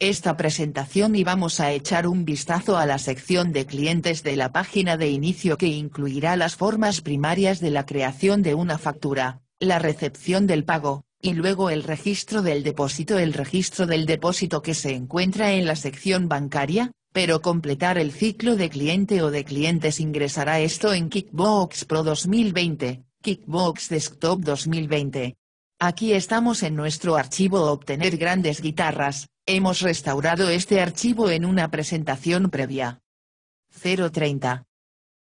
esta presentación y vamos a echar un vistazo a la sección de clientes de la página de inicio que incluirá las formas primarias de la creación de una factura, la recepción del pago, y luego el registro del depósito. El registro del depósito que se encuentra en la sección bancaria, pero completar el ciclo de cliente o de clientes ingresará esto en Kickbox Pro 2020, Kickbox Desktop 2020, Aquí estamos en nuestro archivo Obtener grandes guitarras, hemos restaurado este archivo en una presentación previa. 030.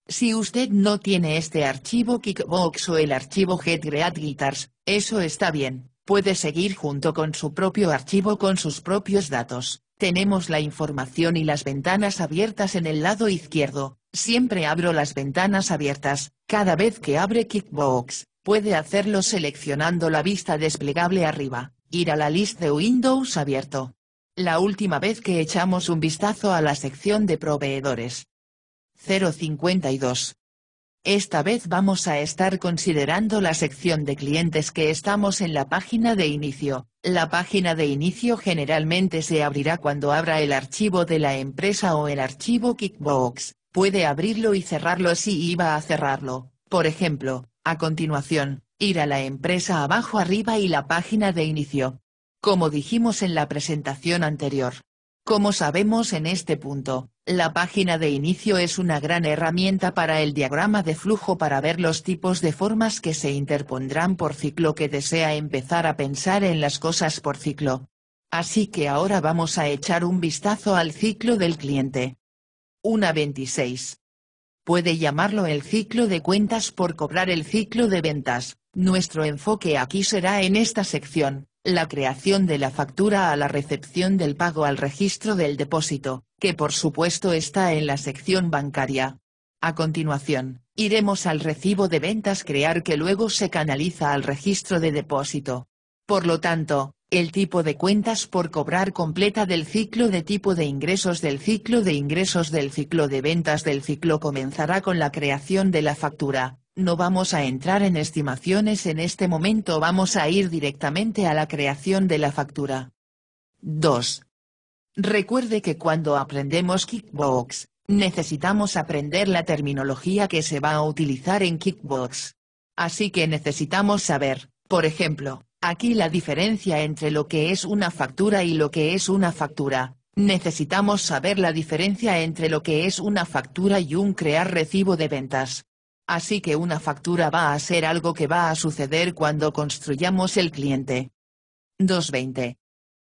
Si usted no tiene este archivo Kickbox o el archivo Get Guitars, eso está bien, puede seguir junto con su propio archivo con sus propios datos. Tenemos la información y las ventanas abiertas en el lado izquierdo. Siempre abro las ventanas abiertas, cada vez que abre Kickbox, Puede hacerlo seleccionando la vista desplegable arriba, ir a la lista de Windows abierto. La última vez que echamos un vistazo a la sección de proveedores. 052. Esta vez vamos a estar considerando la sección de clientes que estamos en la página de inicio. La página de inicio generalmente se abrirá cuando abra el archivo de la empresa o el archivo Kickbox. Puede abrirlo y cerrarlo si iba a cerrarlo. Por ejemplo, a continuación, ir a la empresa abajo arriba y la página de inicio. Como dijimos en la presentación anterior. Como sabemos en este punto, la página de inicio es una gran herramienta para el diagrama de flujo para ver los tipos de formas que se interpondrán por ciclo que desea empezar a pensar en las cosas por ciclo. Así que ahora vamos a echar un vistazo al ciclo del cliente. 1.26 puede llamarlo el ciclo de cuentas por cobrar el ciclo de ventas. Nuestro enfoque aquí será en esta sección, la creación de la factura a la recepción del pago al registro del depósito, que por supuesto está en la sección bancaria. A continuación, iremos al recibo de ventas crear que luego se canaliza al registro de depósito. Por lo tanto, el tipo de cuentas por cobrar completa del ciclo de tipo de ingresos del ciclo de ingresos del ciclo de ventas del ciclo comenzará con la creación de la factura. No vamos a entrar en estimaciones en este momento, vamos a ir directamente a la creación de la factura. 2. Recuerde que cuando aprendemos Kickbox, necesitamos aprender la terminología que se va a utilizar en Kickbox. Así que necesitamos saber, por ejemplo, Aquí la diferencia entre lo que es una factura y lo que es una factura. Necesitamos saber la diferencia entre lo que es una factura y un crear recibo de ventas. Así que una factura va a ser algo que va a suceder cuando construyamos el cliente. 220.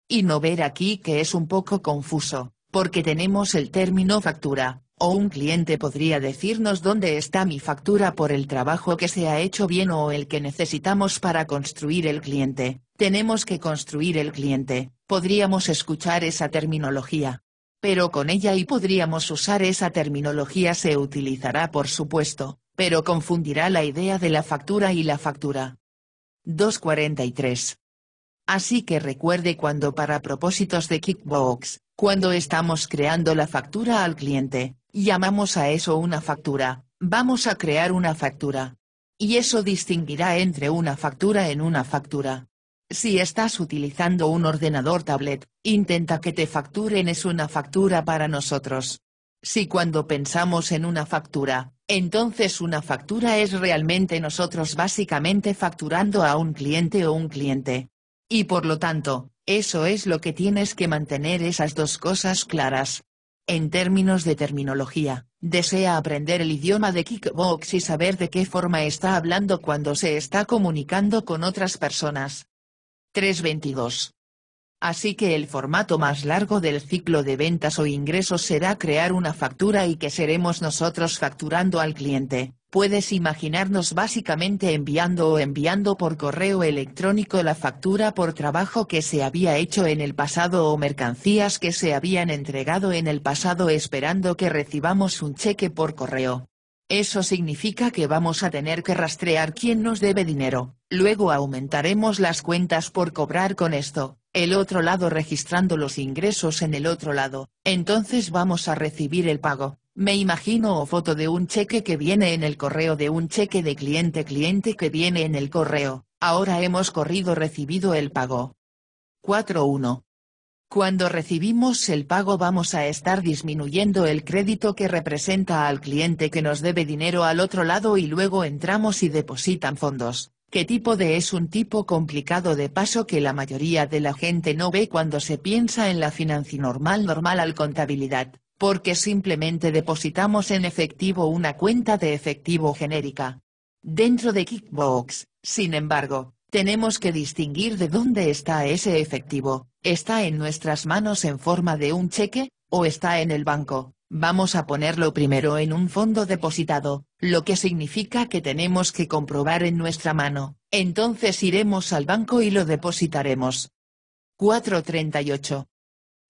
Y no ver aquí que es un poco confuso, porque tenemos el término factura, o un cliente podría decirnos dónde está mi factura por el trabajo que se ha hecho bien o el que necesitamos para construir el cliente. Tenemos que construir el cliente. Podríamos escuchar esa terminología. Pero con ella y podríamos usar esa terminología se utilizará por supuesto, pero confundirá la idea de la factura y la factura. 243. Así que recuerde cuando para propósitos de Kickbox, cuando estamos creando la factura al cliente, Llamamos a eso una factura, vamos a crear una factura. Y eso distinguirá entre una factura en una factura. Si estás utilizando un ordenador tablet, intenta que te facturen es una factura para nosotros. Si cuando pensamos en una factura, entonces una factura es realmente nosotros básicamente facturando a un cliente o un cliente. Y por lo tanto, eso es lo que tienes que mantener esas dos cosas claras. En términos de terminología, desea aprender el idioma de kickbox y saber de qué forma está hablando cuando se está comunicando con otras personas. 322. Así que el formato más largo del ciclo de ventas o ingresos será crear una factura y que seremos nosotros facturando al cliente. Puedes imaginarnos básicamente enviando o enviando por correo electrónico la factura por trabajo que se había hecho en el pasado o mercancías que se habían entregado en el pasado esperando que recibamos un cheque por correo. Eso significa que vamos a tener que rastrear quién nos debe dinero, luego aumentaremos las cuentas por cobrar con esto, el otro lado registrando los ingresos en el otro lado, entonces vamos a recibir el pago, me imagino o foto de un cheque que viene en el correo de un cheque de cliente cliente que viene en el correo, ahora hemos corrido recibido el pago. 4.1. Cuando recibimos el pago vamos a estar disminuyendo el crédito que representa al cliente que nos debe dinero al otro lado y luego entramos y depositan fondos. ¿Qué tipo de es un tipo complicado de paso que la mayoría de la gente no ve cuando se piensa en la financi normal normal al contabilidad? porque simplemente depositamos en efectivo una cuenta de efectivo genérica. Dentro de Kickbox, sin embargo, tenemos que distinguir de dónde está ese efectivo, ¿está en nuestras manos en forma de un cheque, o está en el banco? Vamos a ponerlo primero en un fondo depositado, lo que significa que tenemos que comprobar en nuestra mano, entonces iremos al banco y lo depositaremos. 438.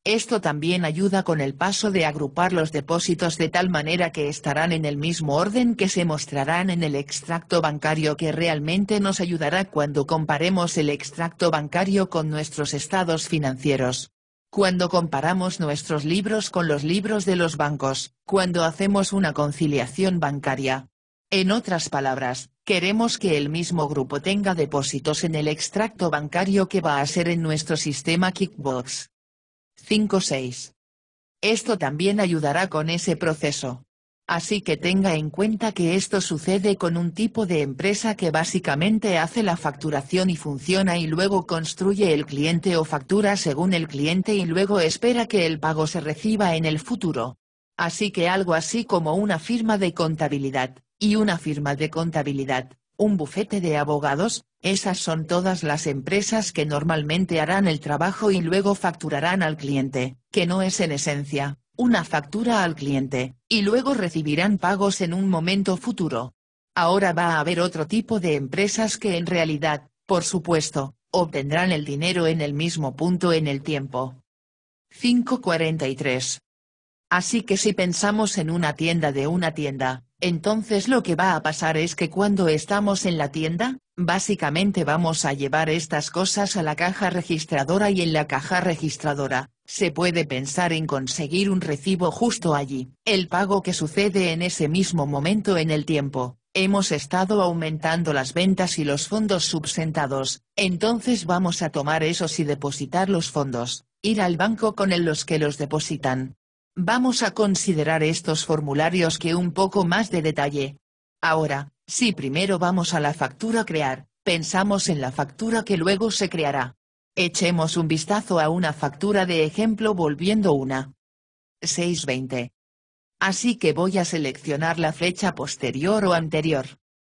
Esto también ayuda con el paso de agrupar los depósitos de tal manera que estarán en el mismo orden que se mostrarán en el extracto bancario que realmente nos ayudará cuando comparemos el extracto bancario con nuestros estados financieros. Cuando comparamos nuestros libros con los libros de los bancos, cuando hacemos una conciliación bancaria. En otras palabras, queremos que el mismo grupo tenga depósitos en el extracto bancario que va a ser en nuestro sistema Kickbox. 5 Esto también ayudará con ese proceso. Así que tenga en cuenta que esto sucede con un tipo de empresa que básicamente hace la facturación y funciona y luego construye el cliente o factura según el cliente y luego espera que el pago se reciba en el futuro. Así que algo así como una firma de contabilidad, y una firma de contabilidad, un bufete de abogados, esas son todas las empresas que normalmente harán el trabajo y luego facturarán al cliente, que no es en esencia, una factura al cliente, y luego recibirán pagos en un momento futuro. Ahora va a haber otro tipo de empresas que en realidad, por supuesto, obtendrán el dinero en el mismo punto en el tiempo. 543. Así que si pensamos en una tienda de una tienda, entonces lo que va a pasar es que cuando estamos en la tienda, básicamente vamos a llevar estas cosas a la caja registradora y en la caja registradora, se puede pensar en conseguir un recibo justo allí. El pago que sucede en ese mismo momento en el tiempo. Hemos estado aumentando las ventas y los fondos subsentados, entonces vamos a tomar esos y depositar los fondos, ir al banco con en los que los depositan, Vamos a considerar estos formularios que un poco más de detalle. Ahora, si primero vamos a la factura crear, pensamos en la factura que luego se creará. Echemos un vistazo a una factura de ejemplo volviendo una. 620. Así que voy a seleccionar la flecha posterior o anterior.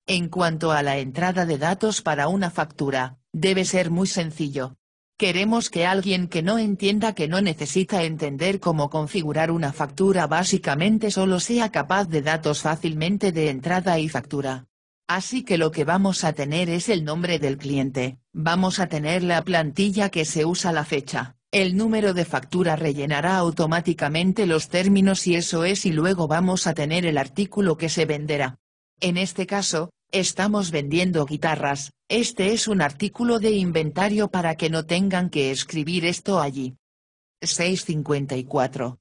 En cuanto a la entrada de datos para una factura, debe ser muy sencillo. Queremos que alguien que no entienda que no necesita entender cómo configurar una factura básicamente solo sea capaz de datos fácilmente de entrada y factura. Así que lo que vamos a tener es el nombre del cliente, vamos a tener la plantilla que se usa la fecha, el número de factura rellenará automáticamente los términos y eso es y luego vamos a tener el artículo que se venderá. En este caso, Estamos vendiendo guitarras, este es un artículo de inventario para que no tengan que escribir esto allí. 654.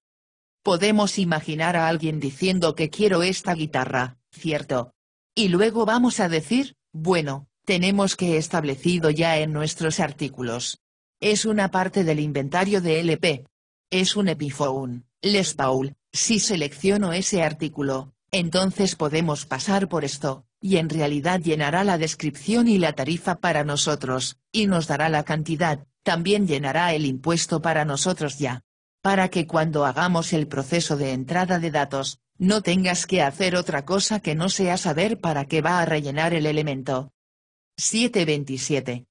Podemos imaginar a alguien diciendo que quiero esta guitarra, ¿cierto? Y luego vamos a decir, bueno, tenemos que establecido ya en nuestros artículos. Es una parte del inventario de LP. Es un Epiphone, Les Paul, si selecciono ese artículo, entonces podemos pasar por esto, y en realidad llenará la descripción y la tarifa para nosotros, y nos dará la cantidad, también llenará el impuesto para nosotros ya. Para que cuando hagamos el proceso de entrada de datos, no tengas que hacer otra cosa que no sea saber para qué va a rellenar el elemento. 727.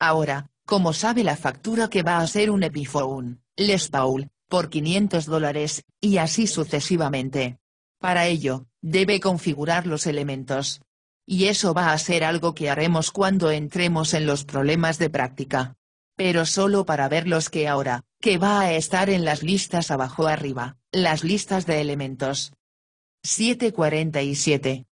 Ahora, como sabe la factura que va a ser un Epiphone, Les Paul, por 500 dólares, y así sucesivamente. Para ello, debe configurar los elementos. Y eso va a ser algo que haremos cuando entremos en los problemas de práctica. Pero solo para ver los que ahora, que va a estar en las listas abajo arriba, las listas de elementos. 747.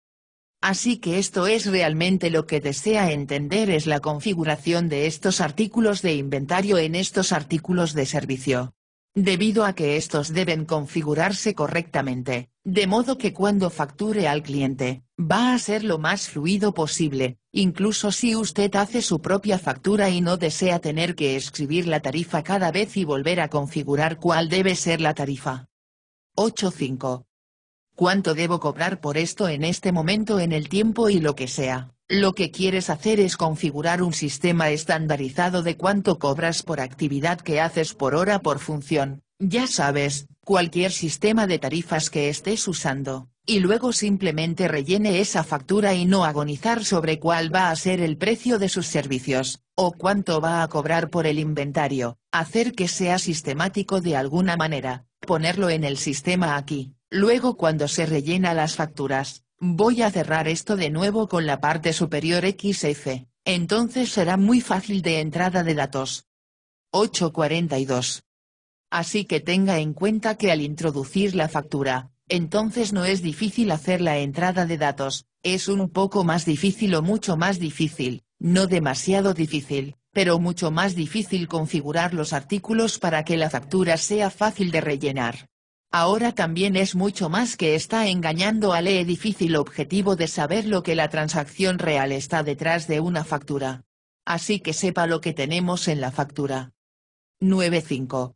Así que esto es realmente lo que desea entender es la configuración de estos artículos de inventario en estos artículos de servicio debido a que estos deben configurarse correctamente, de modo que cuando facture al cliente, va a ser lo más fluido posible, incluso si usted hace su propia factura y no desea tener que escribir la tarifa cada vez y volver a configurar cuál debe ser la tarifa. 8.5. ¿Cuánto debo cobrar por esto en este momento en el tiempo y lo que sea? Lo que quieres hacer es configurar un sistema estandarizado de cuánto cobras por actividad que haces por hora por función, ya sabes, cualquier sistema de tarifas que estés usando, y luego simplemente rellene esa factura y no agonizar sobre cuál va a ser el precio de sus servicios, o cuánto va a cobrar por el inventario, hacer que sea sistemático de alguna manera, ponerlo en el sistema aquí, luego cuando se rellena las facturas, Voy a cerrar esto de nuevo con la parte superior XF, entonces será muy fácil de entrada de datos. 842. Así que tenga en cuenta que al introducir la factura, entonces no es difícil hacer la entrada de datos, es un poco más difícil o mucho más difícil, no demasiado difícil, pero mucho más difícil configurar los artículos para que la factura sea fácil de rellenar ahora también es mucho más que está engañando a lee difícil objetivo de saber lo que la transacción real está detrás de una factura. Así que sepa lo que tenemos en la factura. 9.5.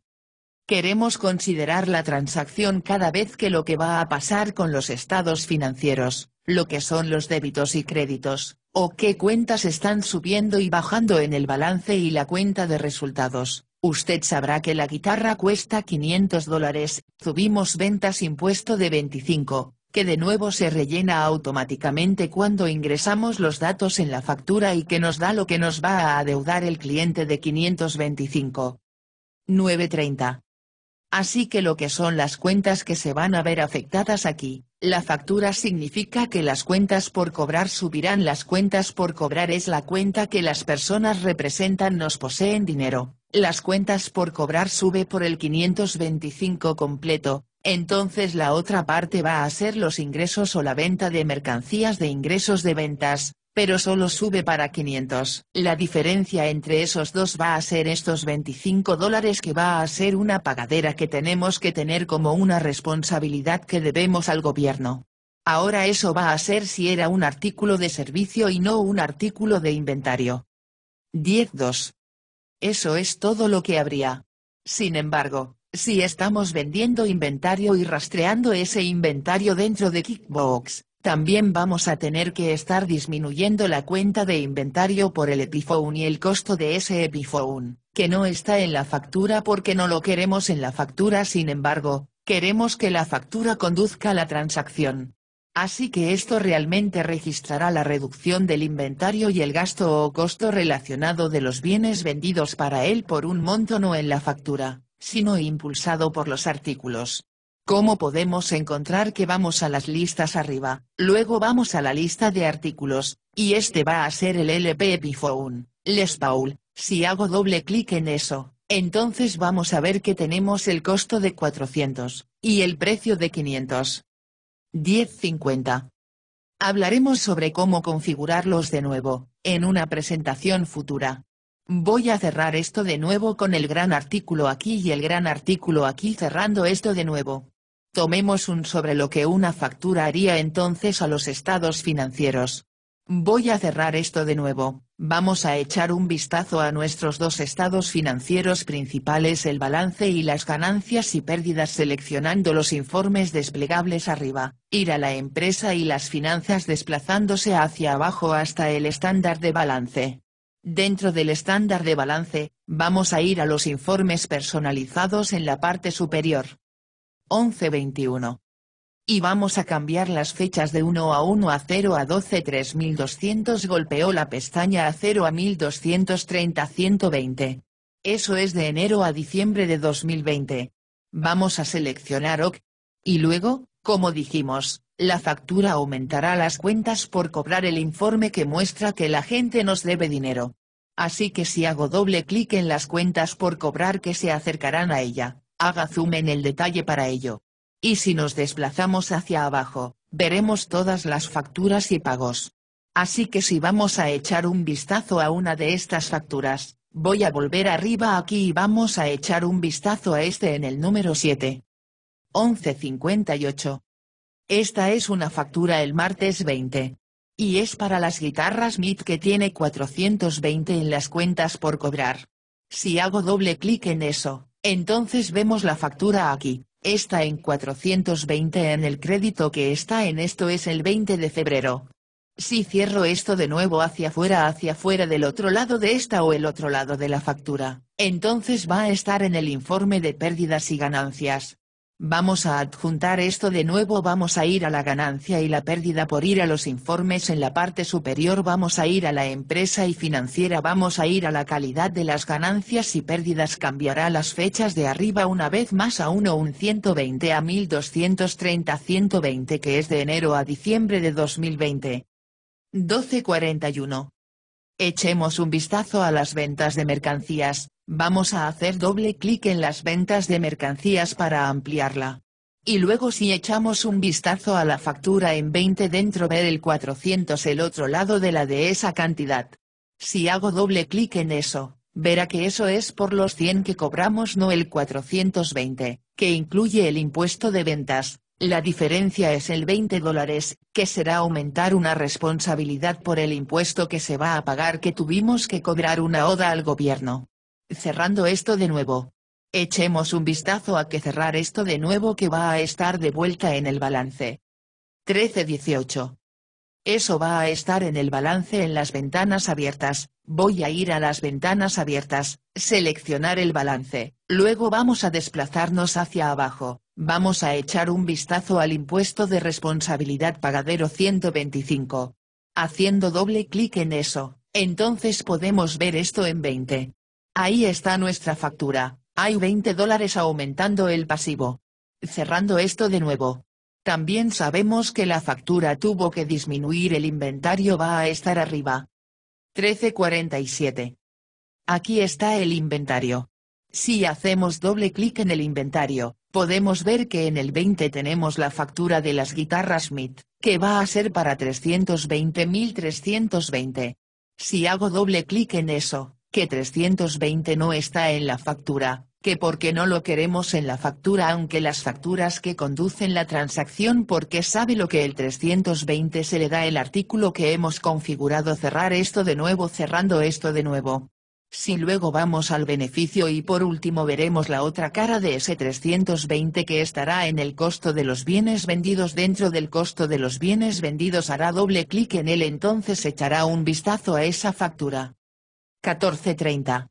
Queremos considerar la transacción cada vez que lo que va a pasar con los estados financieros, lo que son los débitos y créditos, o qué cuentas están subiendo y bajando en el balance y la cuenta de resultados, Usted sabrá que la guitarra cuesta 500 dólares, subimos ventas impuesto de 25, que de nuevo se rellena automáticamente cuando ingresamos los datos en la factura y que nos da lo que nos va a adeudar el cliente de 525. 930. Así que lo que son las cuentas que se van a ver afectadas aquí, la factura significa que las cuentas por cobrar subirán. Las cuentas por cobrar es la cuenta que las personas representan nos poseen dinero, las cuentas por cobrar sube por el 525 completo, entonces la otra parte va a ser los ingresos o la venta de mercancías de ingresos de ventas, pero solo sube para 500. La diferencia entre esos dos va a ser estos 25 dólares que va a ser una pagadera que tenemos que tener como una responsabilidad que debemos al gobierno. Ahora eso va a ser si era un artículo de servicio y no un artículo de inventario. 10.2. Eso es todo lo que habría. Sin embargo, si estamos vendiendo inventario y rastreando ese inventario dentro de Kickbox, también vamos a tener que estar disminuyendo la cuenta de inventario por el Epiphone y el costo de ese Epiphone, que no está en la factura porque no lo queremos en la factura, sin embargo, queremos que la factura conduzca la transacción. Así que esto realmente registrará la reducción del inventario y el gasto o costo relacionado de los bienes vendidos para él por un monto no en la factura, sino impulsado por los artículos. ¿Cómo podemos encontrar que vamos a las listas arriba, luego vamos a la lista de artículos, y este va a ser el LP Epiphone, Les Paul, si hago doble clic en eso, entonces vamos a ver que tenemos el costo de 400, y el precio de 500. 10.50. Hablaremos sobre cómo configurarlos de nuevo, en una presentación futura. Voy a cerrar esto de nuevo con el gran artículo aquí y el gran artículo aquí cerrando esto de nuevo. Tomemos un sobre lo que una factura haría entonces a los estados financieros. Voy a cerrar esto de nuevo. Vamos a echar un vistazo a nuestros dos estados financieros principales, el balance y las ganancias y pérdidas seleccionando los informes desplegables arriba, ir a la empresa y las finanzas desplazándose hacia abajo hasta el estándar de balance. Dentro del estándar de balance, vamos a ir a los informes personalizados en la parte superior. 1121 y vamos a cambiar las fechas de 1 a 1 a 0 a 12 3200 golpeó la pestaña a 0 a 1230 120. Eso es de enero a diciembre de 2020. Vamos a seleccionar OK. Y luego, como dijimos, la factura aumentará las cuentas por cobrar el informe que muestra que la gente nos debe dinero. Así que si hago doble clic en las cuentas por cobrar que se acercarán a ella, haga zoom en el detalle para ello. Y si nos desplazamos hacia abajo, veremos todas las facturas y pagos. Así que si vamos a echar un vistazo a una de estas facturas, voy a volver arriba aquí y vamos a echar un vistazo a este en el número 7. 1158. Esta es una factura el martes 20. Y es para las guitarras mid que tiene 420 en las cuentas por cobrar. Si hago doble clic en eso, entonces vemos la factura aquí está en 420 en el crédito que está en esto es el 20 de febrero. Si cierro esto de nuevo hacia afuera hacia afuera del otro lado de esta o el otro lado de la factura, entonces va a estar en el informe de pérdidas y ganancias. Vamos a adjuntar esto de nuevo, vamos a ir a la ganancia y la pérdida por ir a los informes en la parte superior, vamos a ir a la empresa y financiera, vamos a ir a la calidad de las ganancias y pérdidas, cambiará las fechas de arriba una vez más a 1 un 120 a 1230 120 que es de enero a diciembre de 2020. 1241. Echemos un vistazo a las ventas de mercancías, vamos a hacer doble clic en las ventas de mercancías para ampliarla. Y luego si echamos un vistazo a la factura en 20 dentro ver el 400 el otro lado de la de esa cantidad. Si hago doble clic en eso, verá que eso es por los 100 que cobramos no el 420, que incluye el impuesto de ventas, la diferencia es el 20 dólares, que será aumentar una responsabilidad por el impuesto que se va a pagar que tuvimos que cobrar una oda al gobierno. Cerrando esto de nuevo. Echemos un vistazo a que cerrar esto de nuevo que va a estar de vuelta en el balance. 13-18. Eso va a estar en el balance en las ventanas abiertas, voy a ir a las ventanas abiertas, seleccionar el balance, luego vamos a desplazarnos hacia abajo, Vamos a echar un vistazo al impuesto de responsabilidad pagadero 125. Haciendo doble clic en eso, entonces podemos ver esto en 20. Ahí está nuestra factura, hay 20 dólares aumentando el pasivo. Cerrando esto de nuevo. También sabemos que la factura tuvo que disminuir el inventario va a estar arriba. 1347. Aquí está el inventario. Si hacemos doble clic en el inventario, podemos ver que en el 20 tenemos la factura de las guitarras MIT, que va a ser para 320.320. Si hago doble clic en eso, que 320 no está en la factura, que porque no lo queremos en la factura aunque las facturas que conducen la transacción porque sabe lo que el 320 se le da el artículo que hemos configurado cerrar esto de nuevo cerrando esto de nuevo, si luego vamos al beneficio y por último veremos la otra cara de ese 320 que estará en el costo de los bienes vendidos dentro del costo de los bienes vendidos hará doble clic en él entonces echará un vistazo a esa factura. 1430.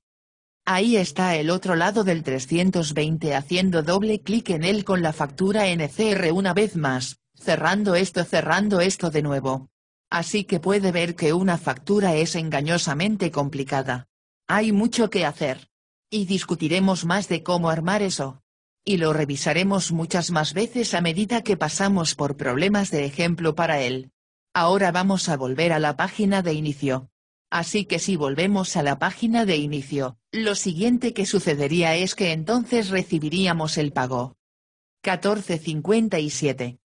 Ahí está el otro lado del 320 haciendo doble clic en él con la factura NCR una vez más, cerrando esto cerrando esto de nuevo. Así que puede ver que una factura es engañosamente complicada. Hay mucho que hacer. Y discutiremos más de cómo armar eso. Y lo revisaremos muchas más veces a medida que pasamos por problemas de ejemplo para él. Ahora vamos a volver a la página de inicio. Así que si volvemos a la página de inicio, lo siguiente que sucedería es que entonces recibiríamos el pago. 1457.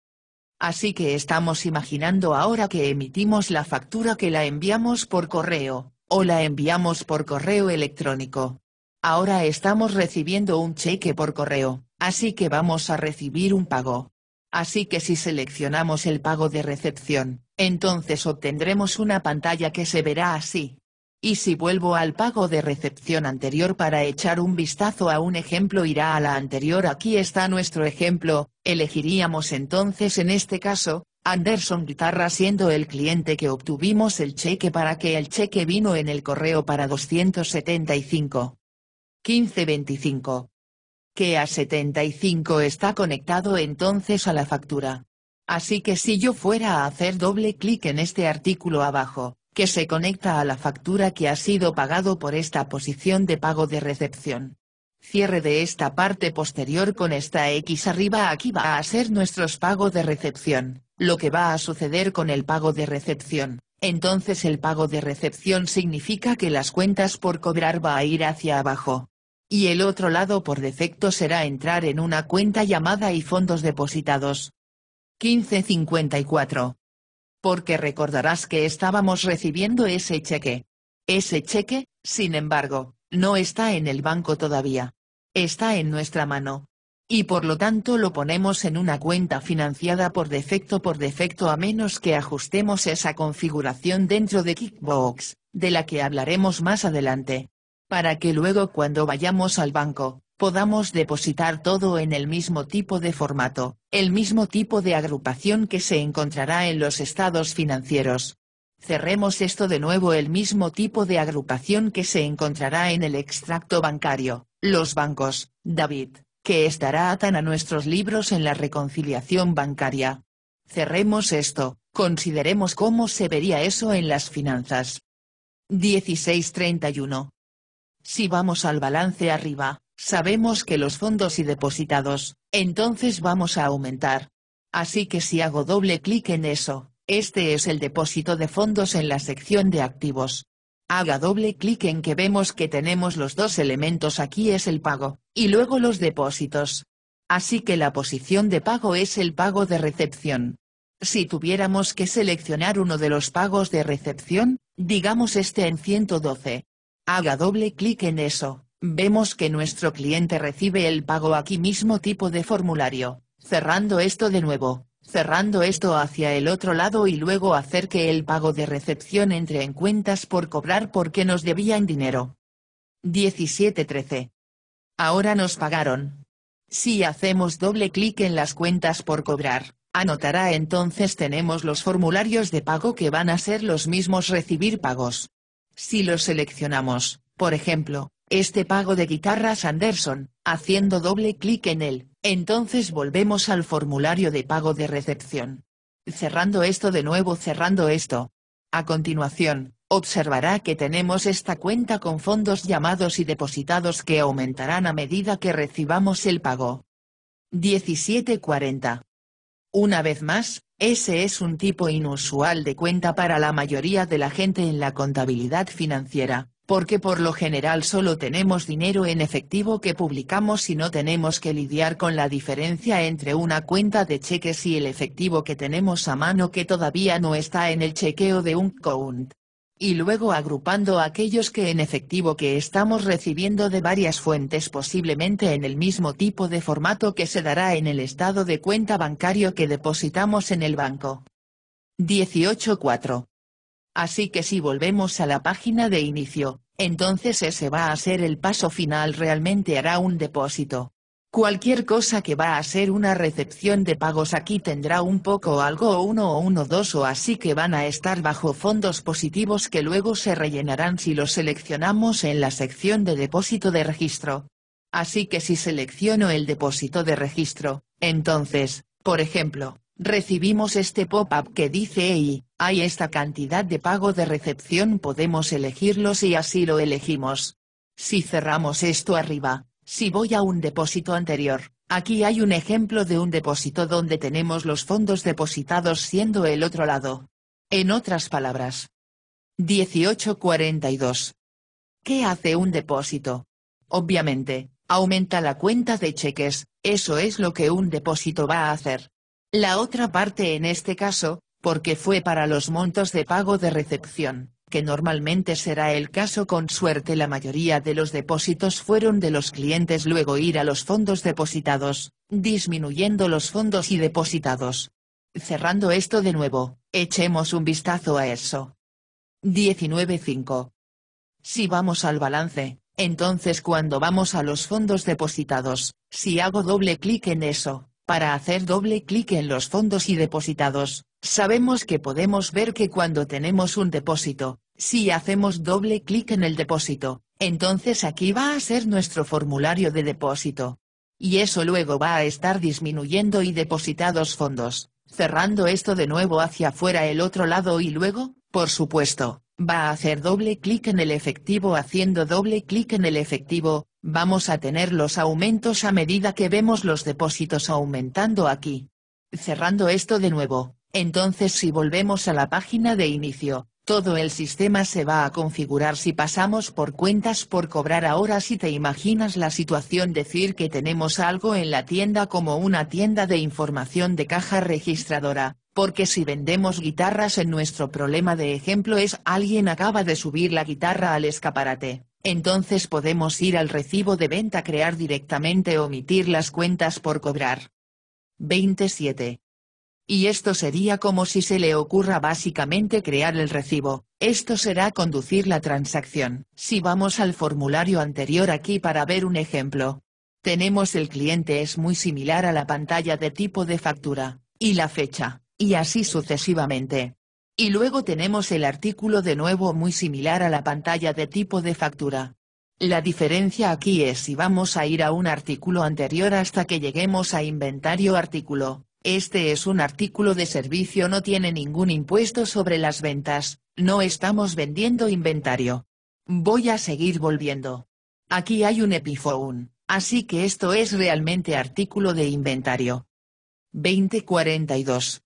Así que estamos imaginando ahora que emitimos la factura que la enviamos por correo o la enviamos por correo electrónico. Ahora estamos recibiendo un cheque por correo, así que vamos a recibir un pago. Así que si seleccionamos el pago de recepción, entonces obtendremos una pantalla que se verá así. Y si vuelvo al pago de recepción anterior para echar un vistazo a un ejemplo irá a la anterior aquí está nuestro ejemplo, elegiríamos entonces en este caso, Anderson Guitarra siendo el cliente que obtuvimos el cheque para que el cheque vino en el correo para 275. 1525. Que a 75 está conectado entonces a la factura. Así que si yo fuera a hacer doble clic en este artículo abajo, que se conecta a la factura que ha sido pagado por esta posición de pago de recepción. Cierre de esta parte posterior con esta X arriba aquí va a ser nuestros pagos de recepción lo que va a suceder con el pago de recepción. Entonces el pago de recepción significa que las cuentas por cobrar va a ir hacia abajo. Y el otro lado por defecto será entrar en una cuenta llamada y fondos depositados. 1554. Porque recordarás que estábamos recibiendo ese cheque. Ese cheque, sin embargo, no está en el banco todavía. Está en nuestra mano, y por lo tanto lo ponemos en una cuenta financiada por defecto por defecto a menos que ajustemos esa configuración dentro de Kickbox, de la que hablaremos más adelante. Para que luego cuando vayamos al banco, podamos depositar todo en el mismo tipo de formato, el mismo tipo de agrupación que se encontrará en los estados financieros. Cerremos esto de nuevo el mismo tipo de agrupación que se encontrará en el extracto bancario, los bancos, David que estará atan a nuestros libros en la reconciliación bancaria. Cerremos esto, consideremos cómo se vería eso en las finanzas. 1631. Si vamos al balance arriba, sabemos que los fondos y depositados, entonces vamos a aumentar. Así que si hago doble clic en eso, este es el depósito de fondos en la sección de activos. Haga doble clic en que vemos que tenemos los dos elementos aquí es el pago y luego los depósitos. Así que la posición de pago es el pago de recepción. Si tuviéramos que seleccionar uno de los pagos de recepción, digamos este en 112. Haga doble clic en eso, vemos que nuestro cliente recibe el pago aquí mismo tipo de formulario, cerrando esto de nuevo, cerrando esto hacia el otro lado y luego hacer que el pago de recepción entre en cuentas por cobrar porque nos debían dinero. 1713 ahora nos pagaron. Si hacemos doble clic en las cuentas por cobrar, anotará entonces tenemos los formularios de pago que van a ser los mismos recibir pagos. Si los seleccionamos, por ejemplo, este pago de guitarras Anderson, haciendo doble clic en él, entonces volvemos al formulario de pago de recepción. Cerrando esto de nuevo cerrando esto. A continuación, observará que tenemos esta cuenta con fondos llamados y depositados que aumentarán a medida que recibamos el pago. 1740. Una vez más, ese es un tipo inusual de cuenta para la mayoría de la gente en la contabilidad financiera, porque por lo general solo tenemos dinero en efectivo que publicamos y no tenemos que lidiar con la diferencia entre una cuenta de cheques y el efectivo que tenemos a mano que todavía no está en el chequeo de un count y luego agrupando aquellos que en efectivo que estamos recibiendo de varias fuentes posiblemente en el mismo tipo de formato que se dará en el estado de cuenta bancario que depositamos en el banco. 18.4. Así que si volvemos a la página de inicio, entonces ese va a ser el paso final realmente hará un depósito. Cualquier cosa que va a ser una recepción de pagos aquí tendrá un poco algo o uno o uno dos o así que van a estar bajo fondos positivos que luego se rellenarán si los seleccionamos en la sección de depósito de registro. Así que si selecciono el depósito de registro, entonces, por ejemplo, recibimos este pop-up que dice hey, hay esta cantidad de pago de recepción podemos elegirlos y así lo elegimos. Si cerramos esto arriba, si voy a un depósito anterior, aquí hay un ejemplo de un depósito donde tenemos los fondos depositados siendo el otro lado. En otras palabras. 1842. ¿Qué hace un depósito? Obviamente, aumenta la cuenta de cheques, eso es lo que un depósito va a hacer. La otra parte en este caso, porque fue para los montos de pago de recepción, que normalmente será el caso con suerte la mayoría de los depósitos fueron de los clientes luego ir a los fondos depositados, disminuyendo los fondos y depositados. Cerrando esto de nuevo, echemos un vistazo a eso. 19.5. Si vamos al balance, entonces cuando vamos a los fondos depositados, si hago doble clic en eso, para hacer doble clic en los fondos y depositados, sabemos que podemos ver que cuando tenemos un depósito, si hacemos doble clic en el depósito, entonces aquí va a ser nuestro formulario de depósito. Y eso luego va a estar disminuyendo y depositados fondos, cerrando esto de nuevo hacia afuera el otro lado y luego, por supuesto, va a hacer doble clic en el efectivo haciendo doble clic en el efectivo, vamos a tener los aumentos a medida que vemos los depósitos aumentando aquí. Cerrando esto de nuevo, entonces si volvemos a la página de inicio, todo el sistema se va a configurar si pasamos por cuentas por cobrar ahora si te imaginas la situación decir que tenemos algo en la tienda como una tienda de información de caja registradora, porque si vendemos guitarras en nuestro problema de ejemplo es alguien acaba de subir la guitarra al escaparate, entonces podemos ir al recibo de venta crear directamente omitir las cuentas por cobrar. 27. Y esto sería como si se le ocurra básicamente crear el recibo, esto será conducir la transacción. Si vamos al formulario anterior aquí para ver un ejemplo. Tenemos el cliente es muy similar a la pantalla de tipo de factura, y la fecha, y así sucesivamente. Y luego tenemos el artículo de nuevo muy similar a la pantalla de tipo de factura. La diferencia aquí es si vamos a ir a un artículo anterior hasta que lleguemos a inventario artículo, este es un artículo de servicio, no tiene ningún impuesto sobre las ventas, no estamos vendiendo inventario. Voy a seguir volviendo. Aquí hay un epiphone, así que esto es realmente artículo de inventario. 2042.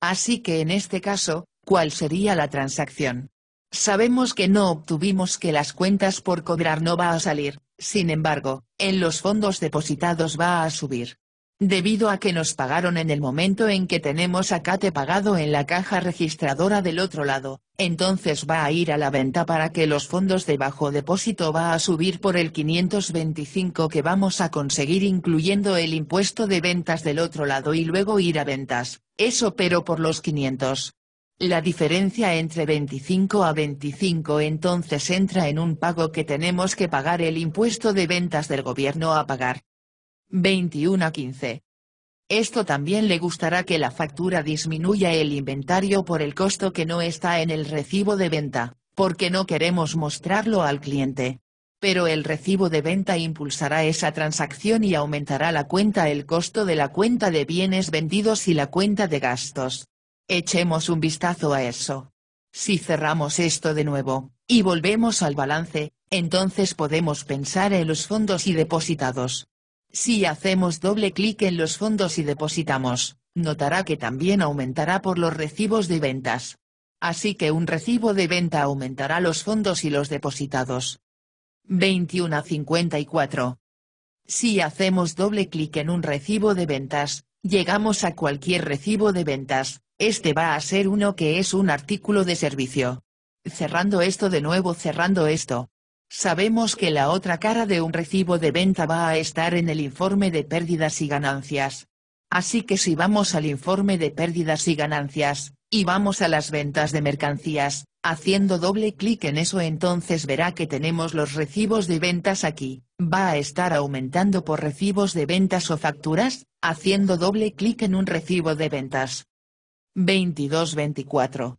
Así que en este caso, ¿cuál sería la transacción? Sabemos que no obtuvimos que las cuentas por cobrar no va a salir, sin embargo, en los fondos depositados va a subir. Debido a que nos pagaron en el momento en que tenemos a pagado en la caja registradora del otro lado, entonces va a ir a la venta para que los fondos de bajo depósito va a subir por el 525 que vamos a conseguir incluyendo el impuesto de ventas del otro lado y luego ir a ventas, eso pero por los 500. La diferencia entre 25 a 25 entonces entra en un pago que tenemos que pagar el impuesto de ventas del gobierno a pagar, 21 a 15. Esto también le gustará que la factura disminuya el inventario por el costo que no está en el recibo de venta, porque no queremos mostrarlo al cliente. Pero el recibo de venta impulsará esa transacción y aumentará la cuenta el costo de la cuenta de bienes vendidos y la cuenta de gastos. Echemos un vistazo a eso. Si cerramos esto de nuevo, y volvemos al balance, entonces podemos pensar en los fondos y depositados. Si hacemos doble clic en los fondos y depositamos, notará que también aumentará por los recibos de ventas. Así que un recibo de venta aumentará los fondos y los depositados. 21 a 54. Si hacemos doble clic en un recibo de ventas, llegamos a cualquier recibo de ventas, este va a ser uno que es un artículo de servicio. Cerrando esto de nuevo, cerrando esto. Sabemos que la otra cara de un recibo de venta va a estar en el informe de pérdidas y ganancias. Así que si vamos al informe de pérdidas y ganancias, y vamos a las ventas de mercancías, haciendo doble clic en eso entonces verá que tenemos los recibos de ventas aquí, va a estar aumentando por recibos de ventas o facturas, haciendo doble clic en un recibo de ventas. 22:24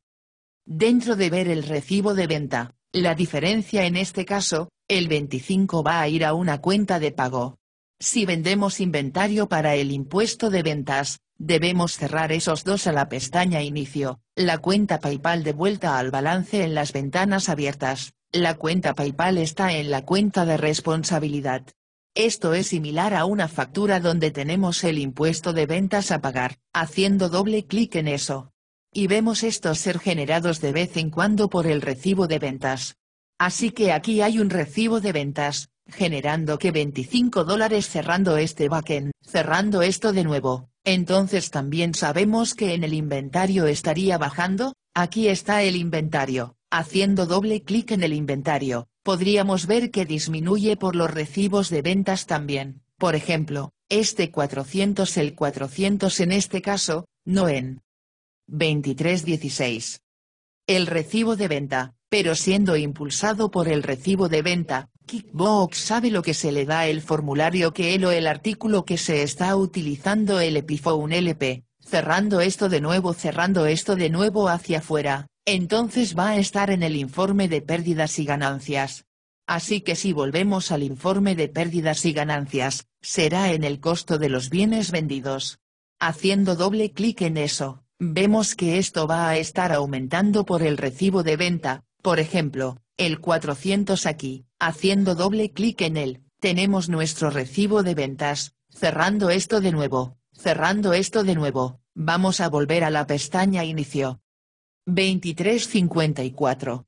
Dentro de ver el recibo de venta, la diferencia en este caso, el 25 va a ir a una cuenta de pago. Si vendemos inventario para el impuesto de ventas, debemos cerrar esos dos a la pestaña Inicio, la cuenta PayPal de vuelta al balance en las ventanas abiertas, la cuenta PayPal está en la cuenta de responsabilidad. Esto es similar a una factura donde tenemos el impuesto de ventas a pagar, haciendo doble clic en eso, y vemos estos ser generados de vez en cuando por el recibo de ventas. Así que aquí hay un recibo de ventas, generando que 25 dólares cerrando este backend, cerrando esto de nuevo, entonces también sabemos que en el inventario estaría bajando, aquí está el inventario, haciendo doble clic en el inventario, podríamos ver que disminuye por los recibos de ventas también, por ejemplo, este 400 el 400 en este caso, no en 2316. El recibo de venta, pero siendo impulsado por el recibo de venta, Kickbox sabe lo que se le da el formulario que él o el artículo que se está utilizando el Epiphone LP, cerrando esto de nuevo, cerrando esto de nuevo hacia afuera, entonces va a estar en el informe de pérdidas y ganancias. Así que si volvemos al informe de pérdidas y ganancias, será en el costo de los bienes vendidos. Haciendo doble clic en eso, Vemos que esto va a estar aumentando por el recibo de venta, por ejemplo, el 400 aquí, haciendo doble clic en él, tenemos nuestro recibo de ventas, cerrando esto de nuevo, cerrando esto de nuevo, vamos a volver a la pestaña inicio. 2354.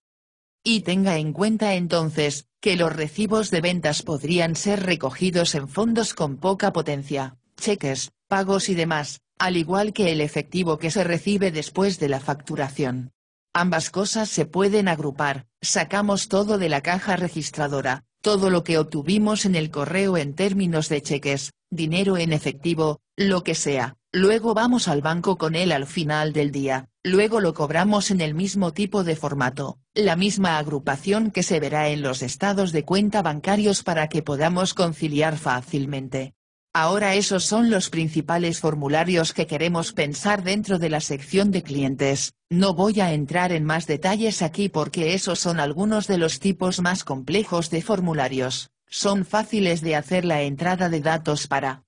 Y tenga en cuenta entonces, que los recibos de ventas podrían ser recogidos en fondos con poca potencia, cheques, pagos y demás, al igual que el efectivo que se recibe después de la facturación. Ambas cosas se pueden agrupar, sacamos todo de la caja registradora, todo lo que obtuvimos en el correo en términos de cheques, dinero en efectivo, lo que sea, luego vamos al banco con él al final del día, luego lo cobramos en el mismo tipo de formato, la misma agrupación que se verá en los estados de cuenta bancarios para que podamos conciliar fácilmente. Ahora esos son los principales formularios que queremos pensar dentro de la sección de clientes, no voy a entrar en más detalles aquí porque esos son algunos de los tipos más complejos de formularios, son fáciles de hacer la entrada de datos para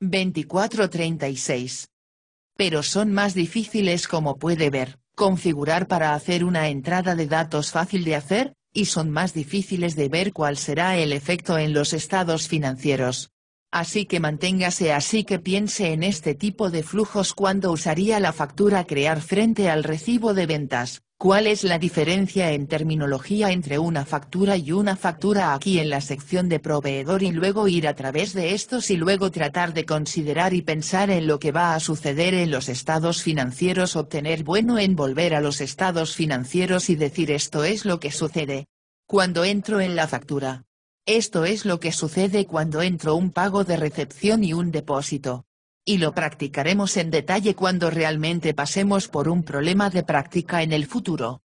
2436. Pero son más difíciles como puede ver, configurar para hacer una entrada de datos fácil de hacer, y son más difíciles de ver cuál será el efecto en los estados financieros, Así que manténgase así que piense en este tipo de flujos cuando usaría la factura crear frente al recibo de ventas. ¿Cuál es la diferencia en terminología entre una factura y una factura aquí en la sección de proveedor y luego ir a través de estos y luego tratar de considerar y pensar en lo que va a suceder en los estados financieros obtener bueno en volver a los estados financieros y decir esto es lo que sucede. Cuando entro en la factura, esto es lo que sucede cuando entro un pago de recepción y un depósito. Y lo practicaremos en detalle cuando realmente pasemos por un problema de práctica en el futuro.